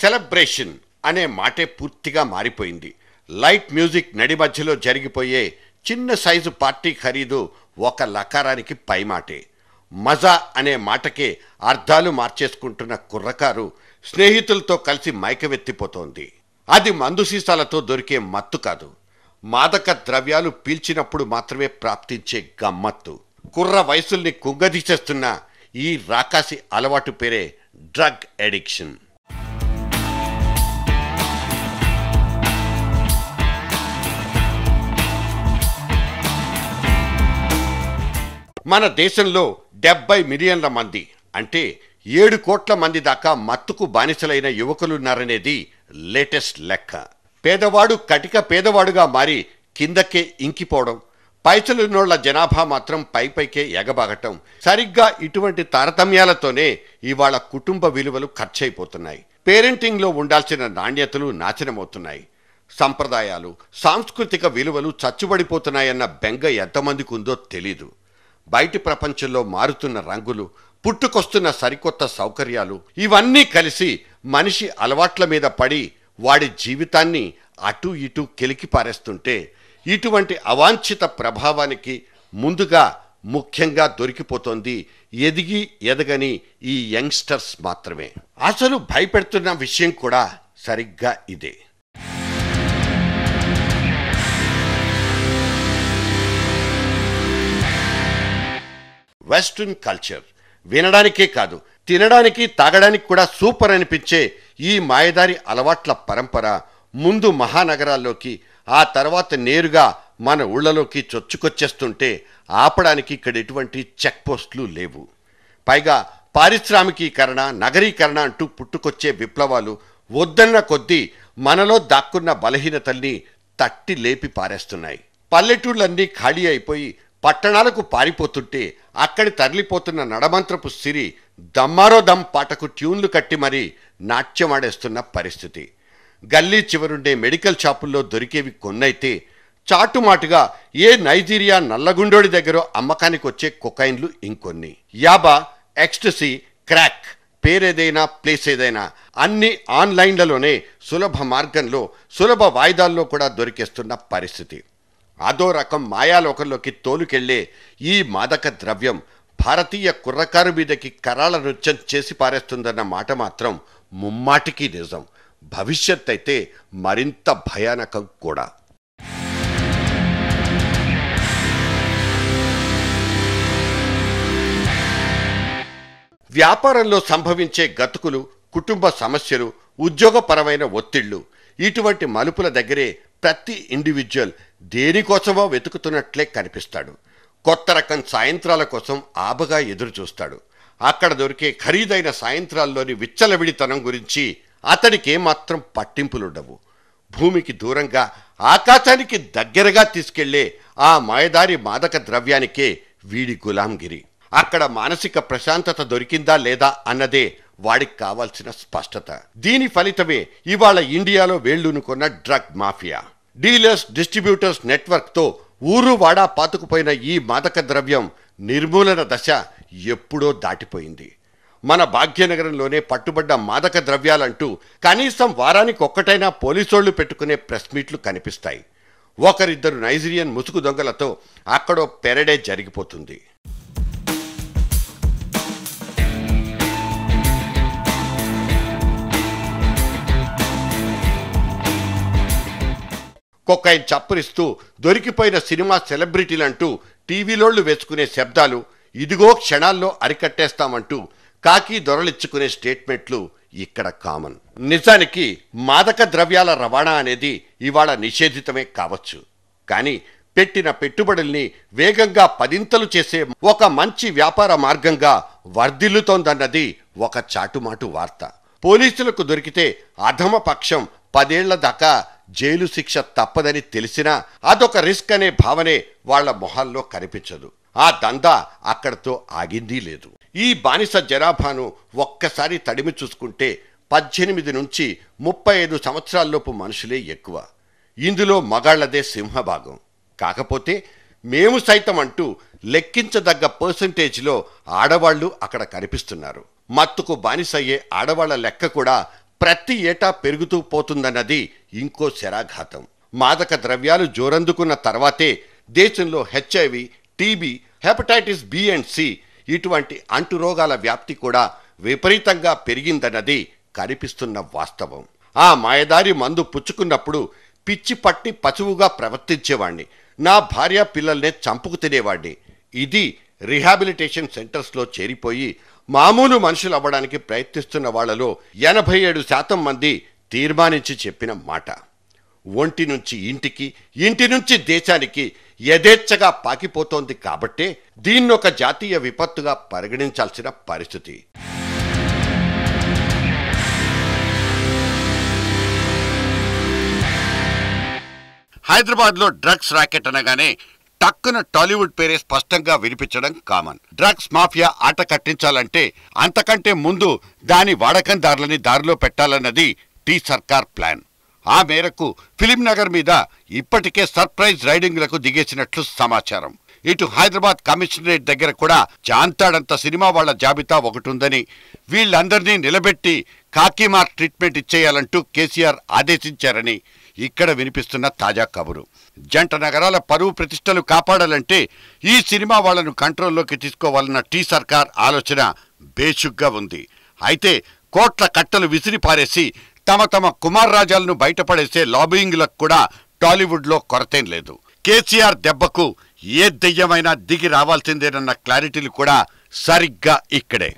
celebration అనే మాటే పూర్తిగా మారిపోయింది లైట్ మ్యూజిక్ నడి మధ్యలో జరిగిపోయే చిన్న సైజు పార్టీ ఖరీదు ఒక లకారానికి పైమాటే మజా అనే మాటకే అర్థాలు మార్చేసుకుంటున్న కుర్రకారు స్నేహితులతో కలిసి మైకవెత్తిపోతోంది అది మందు సీసాలతో దొరికే మత్తు కాదు మాదక ద్రవ్యాలు పీల్చినప్పుడు మాత్రమే ప్రాప్తించే గమ్మత్తు కుర్ర వయసుల్ని కుంగదీసేస్తున్న ఈ రాకాసి అలవాటు పేరే డ్రగ్ ఎడిక్షన్ మన దేశంలో డెబ్బై మిలియన్ల మంది అంటే ఏడు కోట్ల మంది దాకా మత్తుకు బానిసలైన యువకులున్నారనేది లేటెస్ట్ లెక్క పేదవాడు కటిక పేదవాడుగా మారి కిందకే ఇంకిపోవడం పైసలున్నోళ్ల జనాభా మాత్రం పైపైకే ఎగబాగటం సరిగ్గా ఇటువంటి తారతమ్యాలతోనే ఇవాళ కుటుంబ విలువలు ఖర్చయిపోతున్నాయి పేరెంటింగ్లో ఉండాల్సిన నాణ్యతలు నాశనమవుతున్నాయి సంప్రదాయాలు సాంస్కృతిక విలువలు చచ్చుబడిపోతున్నాయన్న బెంగ ఎంతమందికి ఉందో తెలీదు బయటి ప్రపంచంలో మారుతున్న రంగులు పుట్టుకొస్తున్న సరికొత్త సౌకర్యాలు ఇవన్నీ కలిసి మనిషి అలవాట్ల మీద పడి వాడి జీవితాన్ని అటు ఇటు కెలికి పారేస్తుంటే ఇటువంటి అవాంఛిత ప్రభావానికి ముందుగా ముఖ్యంగా దొరికిపోతోంది ఎదిగి ఎదగని ఈ యంగ్స్టర్స్ మాత్రమే అసలు భయపెడుతున్న విషయం కూడా సరిగ్గా ఇదే వెస్ట్రన్ కల్చర్ వినడానికే కాదు తినడానికి తాగడానికి కూడా సూపర్ అనిపించే ఈ మాయదారి అలవాట్ల పరంపర ముందు మహానగరాల్లోకి ఆ తర్వాత నేరుగా మన ఊళ్ళలోకి చొచ్చుకొచ్చేస్తుంటే ఆపడానికి ఇక్కడ ఎటువంటి చెక్ పోస్టులు లేవు పైగా పారిశ్రామికీకరణ నగరీకరణ అంటూ పుట్టుకొచ్చే విప్లవాలు వద్దన్న కొద్దీ మనలో దాక్కున్న బలహీనతల్ని తట్టి లేపి పారేస్తున్నాయి పల్లెటూళ్ళన్నీ ఖాళీ అయిపోయి పట్టణాలకు పారిపోతుంటే అక్కడి తరలిపోతున్న నడమంత్రపు సిరి దమ్మారో దమ్ పాటకు ట్యూన్లు కట్టి మరీ నాట్యమాడేస్తున్న పరిస్థితి గల్లీ చివరుండే మెడికల్ షాపుల్లో దొరికేవి కొన్నైతే చాటుమాటుగా ఏ నైజీరియా నల్లగుండోడి దగ్గర అమ్మకానికి వచ్చే కొకైన్లు ఇంకొన్ని యాబా ఎక్స్టసీ క్రాక్ పేరేదైనా ప్లేస్ ఏదైనా అన్ని ఆన్లైన్లలోనే సులభ మార్గంలో సులభ వాయిదాల్లో కూడా దొరికేస్తున్న పరిస్థితి అదో రకం మాయాలోకంలోకి తోలుకెళ్లే ఈ మాదక ద్రవ్యం భారతీయ కుర్రకారు మీదకి కరాల నృత్యం చేసి పారేస్తుందన్న మాట మాత్రం ముమ్మాటికి నిజం భవిష్యత్ అయితే మరింత భయానకం కూడా వ్యాపారంలో సంభవించే గతుకులు కుటుంబ సమస్యలు ఉద్యోగపరమైన ఒత్తిళ్లు ఇటువంటి మలుపుల దగ్గరే ప్రతి ఇండివిజువల్ దేనికోసమో వెతుకుతున్నట్లే కనిపిస్తాడు కొత్త రకం సాయంత్రాల కోసం ఆబగా ఎదురుచూస్తాడు అక్కడ దొరికే ఖరీదైన సాయంత్రాల్లోని విచ్చలవిడితనం గురించి ఏమాత్రం పట్టింపులుండవు భూమికి దూరంగా ఆకాశానికి దగ్గరగా తీసుకెళ్లే ఆ మాయదారి మాదక ద్రవ్యానికే వీడి గులాంగిరి అక్కడ మానసిక ప్రశాంతత దొరికిందా లేదా అన్నదే వాడికి కావాల్సిన స్పష్టత దీని ఫలితమే ఇవాళ ఇండియాలో వేళ్లూనుకున్న డ్రగ్ మాఫియా డీలర్స్ డిస్ట్రిబ్యూటర్స్ నెట్వర్క్తో ఊరు వాడా పాతుకుపోయిన ఈ మాదక ద్రవ్యం నిర్మూలన దశ ఎప్పుడో దాటిపోయింది మన భాగ్యనగరంలోనే పట్టుబడ్డ మాదక ద్రవ్యాలంటూ కనీసం వారానికి ఒక్కటైనా పోలీసోళ్లు పెట్టుకునే ప్రెస్ మీట్లు కనిపిస్తాయి ఒకరిద్దరు నైజీరియన్ ముసుగు దొంగలతో అక్కడో పెరడే జరిగిపోతుంది కొక్కైన్ చప్పరిస్తూ దొరికిపోయిన సినిమా సెలబ్రిటీలంటూ టీవీలోళ్లు వేసుకునే శబ్దాలు ఇదిగో క్షణాల్లో అరికట్టేస్తామంటూ కాకి దొరలిచ్చుకునే స్టేట్మెంట్లు ఇక్కడ కామన్ నిజానికి మాదక ద్రవ్యాల రవాణా అనేది ఇవాళ నిషేధితమే కావచ్చు కానీ పెట్టిన పెట్టుబడుల్ని వేగంగా పదింతలు చేసే ఒక మంచి వ్యాపార మార్గంగా వర్ధిల్లుతోందన్నది ఒక చాటుమాటు వార్త పోలీసులకు దొరికితే అధమ పక్షం పదేళ్ల దాకా జైలు శిక్ష తప్పదని తెలిసినా అదొక రిస్క్ అనే భావనే వాళ్ల మొహాల్లో కనిపించదు ఆ దందా అక్కడతో ఆగింది లేదు ఈ బానిస జనాభాను ఒక్కసారి తడిమి చూసుకుంటే పద్దెనిమిది నుంచి ముప్పై ఐదు సంవత్సరాల్లోపు మనుషులే ఎక్కువ ఇందులో మగాళ్లదే సింహభాగం కాకపోతే మేము సైతం అంటూ లెక్కించదగ్గ పర్సంటేజ్లో ఆడవాళ్లు అక్కడ కనిపిస్తున్నారు మత్తుకు బానిసయ్యే ఆడవాళ్ల లెక్క కూడా ప్రతి ఏటా పెరుగుతూ పోతుందన్నది ఇంకో శరాఘాతం మాదక ద్రవ్యాలు జోరందుకున్న తర్వాతే దేశంలో HIV TB hepatitis B and C ఇటువంటి అంటురోగాల వ్యాప్తి కూడా విపరీతంగా పెరిగిందన్నది కనిపిస్తున్న వాస్తవం ఆ మాయదారి మందు పుచ్చుకున్నప్పుడు పిచ్చి పట్టి పశువుగా ప్రవర్తించేవాణ్ణి నా భార్య పిల్లల్నే చంపుకు తినేవాణ్ణి ఇది రిహాబిలిటేషన్ సెంటర్స్లో చేరిపోయి మామూలు మనుషులు అవ్వడానికి ప్రయత్నిస్తున్న వాళ్లలో ఎనభై ఏడు శాతం మంది తీర్మానించి చెప్పిన మాట ఒంటి నుంచి ఇంటికి ఇంటి నుంచి దేశానికి యథేచ్ఛగా పాకిపోతోంది కాబట్టే దీన్నొక జాతీయ విపత్తుగా పరిగణించాల్సిన పరిస్థితి హైదరాబాద్లో డ్రగ్స్ రాకెట్ అనగానే టక్కున టాలీవుడ్ పేరే స్పష్టంగా వినిపించడం కామన్ డ్రగ్స్ మాఫియా ఆట కట్టించాలంటే అంతకంటే ముందు దాని వాడకందారులని దారిలో పెట్టాలన్నది టీ సర్కార్ ప్లాన్ ఆ మేరకు ఫిలిం నగర్ మీద ఇప్పటికే సర్ప్రైజ్ రైడింగ్లకు దిగేసినట్లు సమాచారం ఇటు హైదరాబాద్ కమిషనరేట్ దగ్గర కూడా చాంతాడంత సినిమా వాళ్ల జాబితా ఒకటుందని వీళ్ళందరినీ నిలబెట్టి కాకీమార్ ట్రీట్మెంట్ ఇచ్చేయాలంటూ కేసీఆర్ ఆదేశించారని ఇక్కడ వినిపిస్తున్న తాజా కబురు జంట నగరాల పరువు ప్రతిష్టలు కాపాడాలంటే ఈ సినిమా వాళ్లను కంట్రోల్లోకి తీసుకోవాలన్న టీ సర్కార్ ఆలోచన బేషుగ్గా ఉంది అయితే కోట్ల కట్టలు విసిరిపారేసి తమ తమ కుమార్రాజాలను బయటపడేసే లాబియింగ్లకు కూడా టాలీవుడ్లో కొరతేం లేదు కేసీఆర్ దెబ్బకు ఏ దెయ్యమైనా దిగి రావాల్సిందేనన్న క్లారిటీలు కూడా సరిగ్గా ఇక్కడే